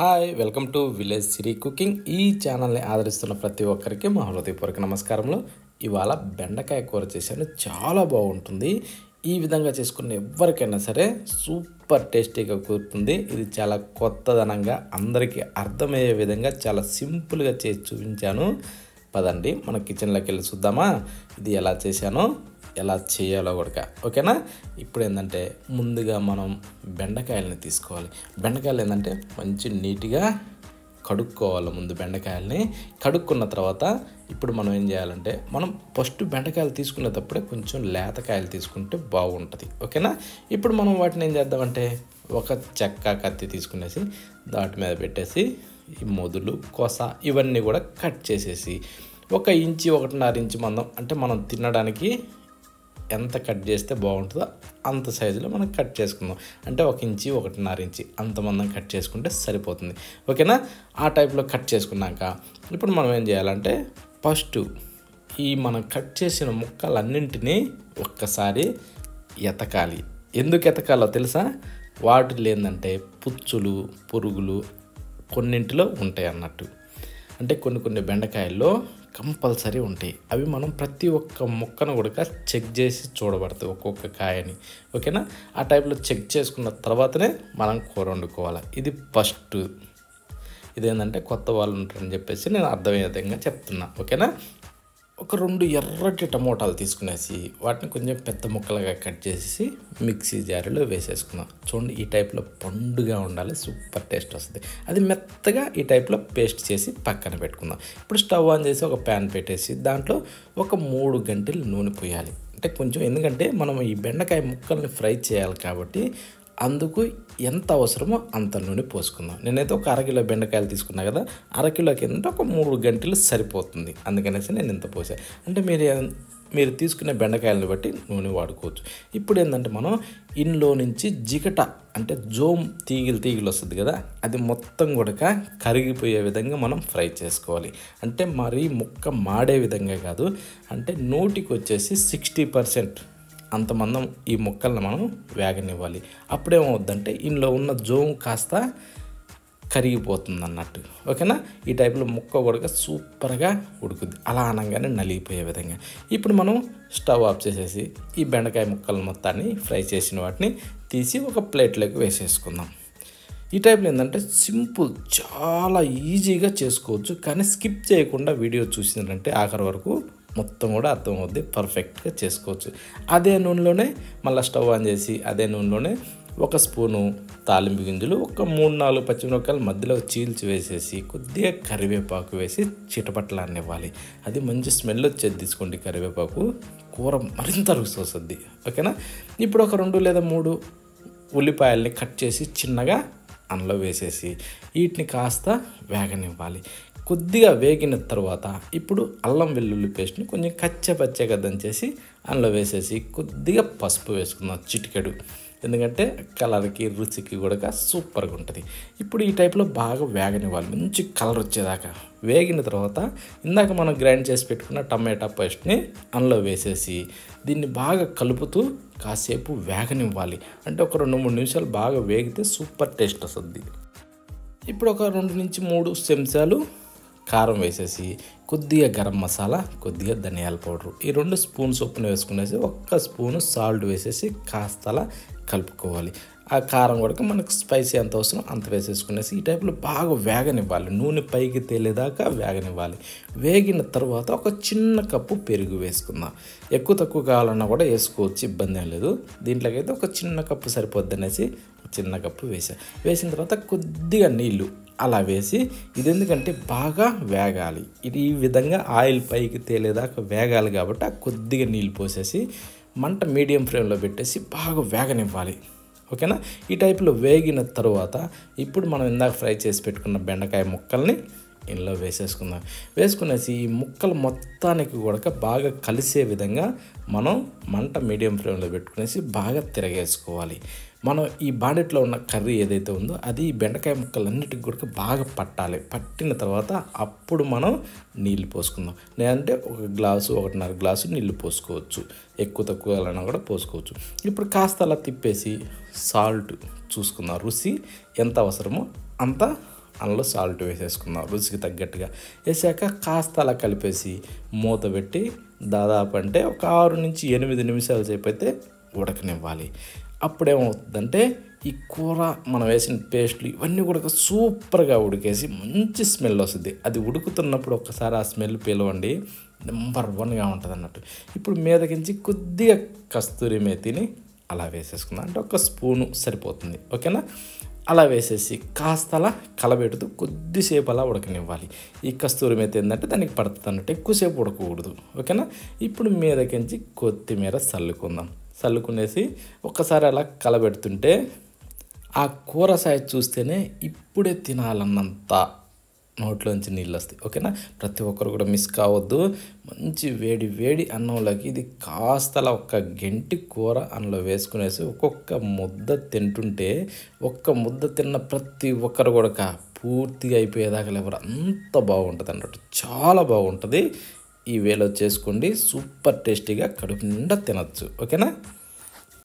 hi welcome to village Siri cooking ఈ ఛానల్ని ఆదరిస్తున్న ప్రతి ఒక్కరికి మా హృదయపూర్వక నమస్కారంలో ఇవాళ బెండకాయ కూర చేశాను చాలా బాగుంటుంది ఈ విధంగా చేసుకున్న ఎవరికైనా సరే సూపర్ టేస్టీగా కూరుతుంది ఇది చాలా కొత్తదనంగా అందరికీ అర్థమయ్యే విధంగా చాలా సింపుల్గా చేసి చూపించాను పదండి మన కిచెన్లోకి వెళ్ళి చూద్దామా ఇది ఎలా చేశానో ఎలా చేయాలో కూడా ఓకేనా ఇప్పుడు ఏంటంటే ముందుగా మనం బెండకాయలని తీసుకోవాలి బెండకాయలు ఏంటంటే మంచి నీట్గా కడుక్కోవాలి ముందు బెండకాయల్ని కడుక్కున్న తర్వాత ఇప్పుడు మనం ఏం చేయాలంటే మనం ఫస్ట్ బెండకాయలు తీసుకునేటప్పుడే కొంచెం లేతకాయలు తీసుకుంటే బాగుంటుంది ఓకేనా ఇప్పుడు మనం వాటిని ఏం చేద్దామంటే ఒక చెక్క కత్తి తీసుకునేసి దాటి మీద పెట్టేసి ఈ మొదలు కొస ఇవన్నీ కూడా కట్ చేసేసి ఒక ఇంచి ఒకటిన్నర ఇంచి మందం అంటే మనం తినడానికి ఎంత కట్ చేస్తే బాగుంటుందో అంత సైజులో మనం కట్ చేసుకుందాం అంటే ఒక ఇంచి ఒకటిన్నర ఇంచి అంత మందం కట్ చేసుకుంటే సరిపోతుంది ఓకేనా ఆ టైప్లో కట్ చేసుకున్నాక ఇప్పుడు మనం ఏం చేయాలంటే ఫస్ట్ ఈ మనం కట్ చేసిన ముక్కలన్నింటినీ ఒక్కసారి ఎతకాలి ఎందుకు ఎతకాలో తెలుసా వాటిలో ఏంటంటే పుచ్చులు పురుగులు కొన్నింటిలో ఉంటాయి అన్నట్టు అంటే కొన్ని కొన్ని బెండకాయల్లో కంపల్సరీ ఉంటాయి అవి మనం ప్రతి ఒక్క మొక్కను కూడా చెక్ చేసి చూడబడతాయి ఒక్కొక్క కాయని ఓకేనా ఆ టైప్లో చెక్ చేసుకున్న తర్వాతనే మనం కూర వండుకోవాలి ఇది ఫస్ట్ ఇదేంటంటే కొత్త వాళ్ళు ఉంటారని చెప్పేసి నేను అర్థమయ్యే విధంగా చెప్తున్నా ఓకేనా ఒక రెండు ఎర్రటి టమోటాలు తీసుకునేసి వాటిని కొంచెం పెద్ద ముక్కలుగా కట్ చేసి మిక్సీ జారీలో వేసేసుకున్నాం చూడండి ఈ టైప్లో పండుగా ఉండాలి సూపర్ టేస్ట్ వస్తుంది అది మెత్తగా ఈ టైప్లో పేస్ట్ చేసి పక్కన పెట్టుకుందాం ఇప్పుడు స్టవ్ ఆన్ చేసి ఒక ప్యాన్ పెట్టేసి దాంట్లో ఒక మూడు గంటలు నూనె పోయాలి అంటే కొంచెం ఎందుకంటే మనం ఈ బెండకాయ ముక్కల్ని ఫ్రై చేయాలి కాబట్టి అందుకు ఎంత అవసరమో అంత నూనె పోసుకుందాం నేనైతే ఒక అరకిలో బెండకాయలు తీసుకున్నా కదా అరకిలో కింద ఒక మూడు గంటలు సరిపోతుంది అందుకనేసి నేను ఇంత పోసా అంటే మీరు మీరు తీసుకునే బెండకాయలను బట్టి నూనె వాడుకోవచ్చు ఇప్పుడు ఏంటంటే మనం ఇంట్లో నుంచి జిగట అంటే జోమ్ తీగిలు తీగిలు వస్తుంది కదా అది మొత్తం కూడా కరిగిపోయే విధంగా మనం ఫ్రై చేసుకోవాలి అంటే మరీ ముక్క మాడే విధంగా కాదు అంటే నూటికి వచ్చేసి సిక్స్టీ పర్సెంట్ అంతమందం ఈ ముక్కల్ని మనం వేగనివ్వాలి అప్పుడేమవుద్దంటే ఇందులో ఉన్న జోము కాస్త కరిగిపోతుంది అన్నట్టు ఓకేనా ఈ టైప్లో ముక్క ఉడక సూపర్గా ఉడుకుద్ది అలా అనగానే నలిగిపోయే విధంగా ఇప్పుడు మనం స్టవ్ ఆఫ్ చేసేసి ఈ బెండకాయ ముక్కలు మొత్తాన్ని ఫ్రై చేసిన వాటిని తీసి ఒక ప్లేట్లోకి వేసేసుకుందాం ఈ టైప్లో ఏంటంటే సింపుల్ చాలా ఈజీగా చేసుకోవచ్చు కానీ స్కిప్ చేయకుండా వీడియో చూసినారంటే ఆఖరి వరకు మొత్తం కూడా అర్థం అవుద్ది పర్ఫెక్ట్గా చేసుకోవచ్చు అదే నూనెలోనే మళ్ళీ స్టవ్ ఆన్ చేసి అదే నూనెలోనే ఒక స్పూను తాలింపు గింజలు ఒక మూడు నాలుగు పచ్చిమిరపకాయలు మధ్యలో చీల్చి వేసేసి కొద్దిగా కరివేపాకు వేసి చిటపట్లాన్ని ఇవ్వాలి అది మంచి స్మెల్ వచ్చేది తీసుకోండి కరివేపాకు కూర మరింత రుచి వస్తుంది ఓకేనా ఇప్పుడు ఒక రెండు లేదా మూడు ఉల్లిపాయల్ని కట్ చేసి చిన్నగా అందులో వేసేసి వీటిని కాస్త వేగనివ్వాలి కొద్దిగా వేగిన తర్వాత ఇప్పుడు అల్లం వెల్లుల్లి పేస్ట్ని కొంచెం కచ్చపచ్చగా దంచేసి అందులో వేసేసి కొద్దిగా పసుపు వేసుకుందాం చిటికెడు ఎందుకంటే కలర్కి రుచికి కూడా సూపర్గా ఉంటుంది ఇప్పుడు ఈ టైప్లో బాగా వేగనివ్వాలి మంచి కలర్ వచ్చేదాకా వేగిన తర్వాత ఇందాక మనం గ్రైండ్ చేసి పెట్టుకున్న టమాటా పేస్ట్ని అందులో వేసేసి దీన్ని బాగా కలుపుతూ కాసేపు వేగనివ్వాలి అంటే ఒక రెండు మూడు నిమిషాలు బాగా వేగితే సూపర్ టేస్ట్ వస్తుంది ఇప్పుడు ఒక రెండు నుంచి మూడు చెంచాలు కారం వేసేసి కొద్దిగా గరం మసాలా కొద్దిగా ధనియాల పౌడర్ ఈ రెండు స్పూన్ చొప్పున వేసుకునేసి ఒక్క స్పూను సాల్ట్ వేసేసి కాస్తలా కలుపుకోవాలి ఆ కారం కూడా మనకు స్పైసీ ఎంత అవసరం అంత వేసేసుకునేసి ఈ టైప్లో బాగా వేగనివ్వాలి నూనె పైకి తేలేదాకా వేగనివ్వాలి వేగిన తర్వాత ఒక చిన్న కప్పు పెరుగు వేసుకుందాం ఎక్కువ తక్కువ కావాలన్నా కూడా వేసుకోవచ్చు ఇబ్బంది ఏం లేదు దీంట్లోకైతే ఒక చిన్న కప్పు సరిపోద్ది అనేసి చిన్న కప్పు వేసా వేసిన తర్వాత కొద్దిగా నీళ్ళు అలా వేసి ఇది ఎందుకంటే బాగా వేగాలి ఇది ఈ విధంగా ఆయిల్ పైకి తేలేదాకా వేగాలి కాబట్టి ఆ కొద్దిగా నీళ్ళు పోసేసి మంట మీడియం ఫ్లేమ్లో పెట్టేసి బాగా వేగనివ్వాలి ఓకేనా ఈ టైప్లో వేగిన తర్వాత ఇప్పుడు మనం ఇందాక ఫ్రై చేసి పెట్టుకున్న బెండకాయ ముక్కల్ని ఇందులో వేసేసుకుందాం వేసుకునేసి ఈ ముక్కలు మొత్తానికి కూడా బాగా కలిసే విధంగా మనం మంట మీడియం ఫ్లేమ్లో పెట్టుకునేసి బాగా తిరగేసుకోవాలి మనం ఈ బాడెట్లో ఉన్న కర్రీ ఏదైతే ఉందో అది బెండకాయ ముక్కలన్నిటికి కూడా బాగా పట్టాలి పట్టిన తర్వాత అప్పుడు మనం నీళ్ళు పోసుకుందాం లేదంటే ఒక గ్లాసు ఒకటిన్నర గ్లాసు నీళ్ళు పోసుకోవచ్చు ఎక్కువ తక్కువ అలా కూడా పోసుకోవచ్చు ఇప్పుడు కాస్త అలా తిప్పేసి సాల్ట్ చూసుకుందాం రుచి ఎంత అవసరమో అంత అందులో సాల్ట్ వేసేసుకుందాం రుచికి తగ్గట్టుగా వేసాక కాస్త అలా కలిపేసి మూత పెట్టి దాదాపు అంటే ఒక ఆరు నుంచి ఎనిమిది నిమిషాలు సేపు అయితే ఉడకనివ్వాలి అప్పుడేమవుతుందంటే ఈ కూర మనం వేసిన పేస్ట్లు ఇవన్నీ కూడా సూపర్గా ఉడికేసి మంచి స్మెల్ వస్తుంది అది ఉడుకుతున్నప్పుడు ఒక్కసారి ఆ స్మెల్ పిలవండి నెంబర్ వన్గా ఉంటుంది అన్నట్టు ఇప్పుడు మీదకించి కొద్దిగా కస్తూరి మేతిని అలా వేసేసుకుందాం అంటే ఒక స్పూను సరిపోతుంది ఓకేనా అలా వేసేసి కాస్త అలా కలబెడుతూ కొద్దిసేపు అలా ఉడకనివ్వాలి ఈ కస్తూరి మీద ఏంటంటే దానికి పడుతుంది అన్నట్టు ఎక్కువసేపు ఉడకకూడదు ఓకేనా ఇప్పుడు మీదకించి కొత్తిమీర చల్లుకుందాం చల్లుకునేసి ఒక్కసారి అలా కలబెడుతుంటే ఆ కూర చూస్తేనే ఇప్పుడే తినాలన్నంత నోట్లోంచి నీళ్ళు వస్తాయి ఓకేనా ప్రతి ఒక్కరు కూడా మిస్ కావద్దు మంచి వేడి వేడి అన్నంలోకి ఇది కాస్తలా ఒక్క గంటి కూర అన్నంలో వేసుకునేసి ఒక్కొక్క ముద్ద తింటుంటే ఒక్క ముద్ద తిన్న ప్రతి ఒక్కరు కూడా పూర్తిగా అయిపోయేదాకా లేవరు అంత బాగుంటుంది అన్నట్టు చాలా బాగుంటుంది ఈ వేలో చేసుకోండి సూపర్ టేస్టీగా కడుపు నిండా తినచ్చు ఓకేనా